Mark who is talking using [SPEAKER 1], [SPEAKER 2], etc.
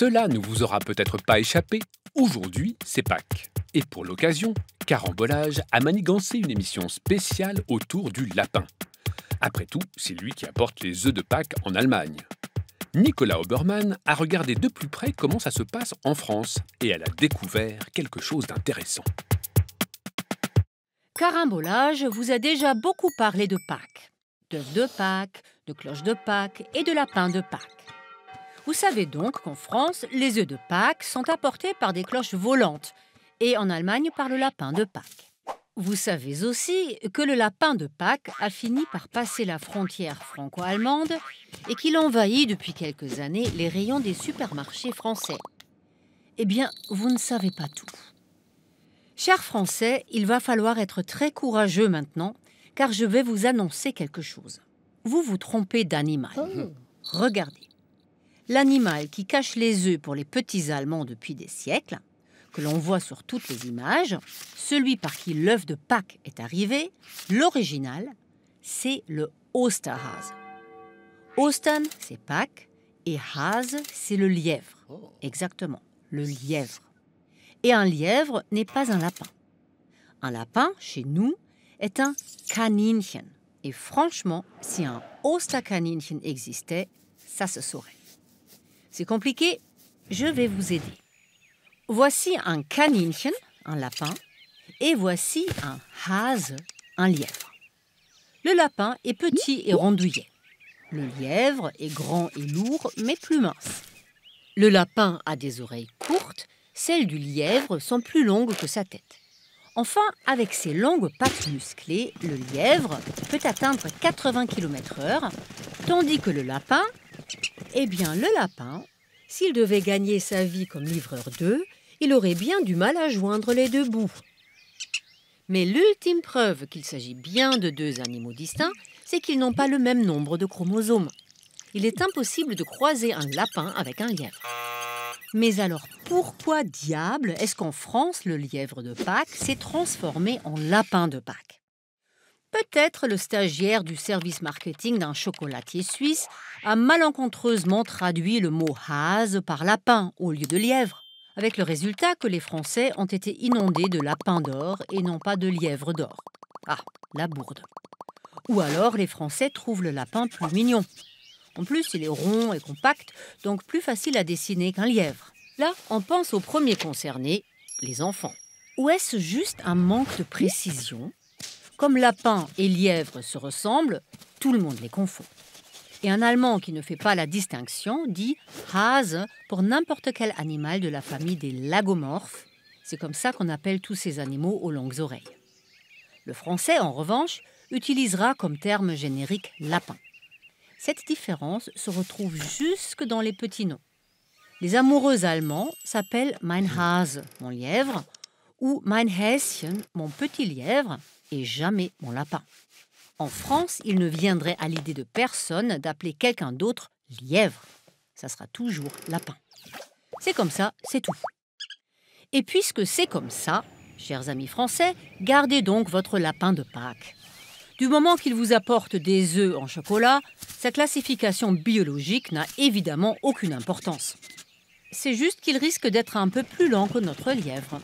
[SPEAKER 1] Cela ne vous aura peut-être pas échappé, aujourd'hui c'est Pâques. Et pour l'occasion, Carambolage a manigancé une émission spéciale autour du lapin. Après tout, c'est lui qui apporte les œufs de Pâques en Allemagne. Nicolas Obermann a regardé de plus près comment ça se passe en France et elle a découvert quelque chose d'intéressant.
[SPEAKER 2] Carambolage vous a déjà beaucoup parlé de Pâques, d'œufs de Pâques, de cloches de Pâques et de lapins de Pâques. Vous savez donc qu'en France, les œufs de Pâques sont apportés par des cloches volantes et en Allemagne par le lapin de Pâques. Vous savez aussi que le lapin de Pâques a fini par passer la frontière franco-allemande et qu'il envahit depuis quelques années les rayons des supermarchés français. Eh bien, vous ne savez pas tout. Chers Français, il va falloir être très courageux maintenant, car je vais vous annoncer quelque chose. Vous vous trompez d'animal. Oh. Regardez l'animal qui cache les œufs pour les petits Allemands depuis des siècles, que l'on voit sur toutes les images, celui par qui l'œuf de Pâques est arrivé, l'original, c'est le Osterhase. Osten, c'est Pâques, et Hase, c'est le lièvre. Oh. Exactement, le lièvre. Et un lièvre n'est pas un lapin. Un lapin, chez nous, est un Kaninchen. Et franchement, si un Osterkaninchen existait, ça se saurait. C'est compliqué, je vais vous aider. Voici un caninchen, un lapin, et voici un hase, un lièvre. Le lapin est petit et rondouillet. Le lièvre est grand et lourd, mais plus mince. Le lapin a des oreilles courtes, celles du lièvre sont plus longues que sa tête. Enfin, avec ses longues pattes musclées, le lièvre peut atteindre 80 km/h, tandis que le lapin eh bien, le lapin, s'il devait gagner sa vie comme livreur d'œufs, il aurait bien du mal à joindre les deux bouts. Mais l'ultime preuve qu'il s'agit bien de deux animaux distincts, c'est qu'ils n'ont pas le même nombre de chromosomes. Il est impossible de croiser un lapin avec un lièvre. Mais alors pourquoi diable est-ce qu'en France le lièvre de Pâques s'est transformé en lapin de Pâques Peut-être le stagiaire du service marketing d'un chocolatier suisse a malencontreusement traduit le mot has » par lapin au lieu de lièvre, avec le résultat que les Français ont été inondés de lapins d'or et non pas de lièvres d'or. Ah, la bourde. Ou alors les Français trouvent le lapin plus mignon. En plus, il est rond et compact, donc plus facile à dessiner qu'un lièvre. Là, on pense aux premiers concernés, les enfants. Ou est-ce juste un manque de précision comme lapin et lièvre se ressemblent, tout le monde les confond. Et un Allemand qui ne fait pas la distinction dit Hase pour n'importe quel animal de la famille des lagomorphes. C'est comme ça qu'on appelle tous ces animaux aux longues oreilles. Le français, en revanche, utilisera comme terme générique lapin. Cette différence se retrouve jusque dans les petits noms. Les amoureux allemands s'appellent Mein Hase, mon lièvre, ou Mein Häschen, mon petit lièvre, et jamais mon lapin. En France, il ne viendrait à l'idée de personne d'appeler quelqu'un d'autre lièvre. Ça sera toujours lapin. C'est comme ça, c'est tout. Et puisque c'est comme ça, chers amis français, gardez donc votre lapin de Pâques. Du moment qu'il vous apporte des œufs en chocolat, sa classification biologique n'a évidemment aucune importance. C'est juste qu'il risque d'être un peu plus lent que notre lièvre.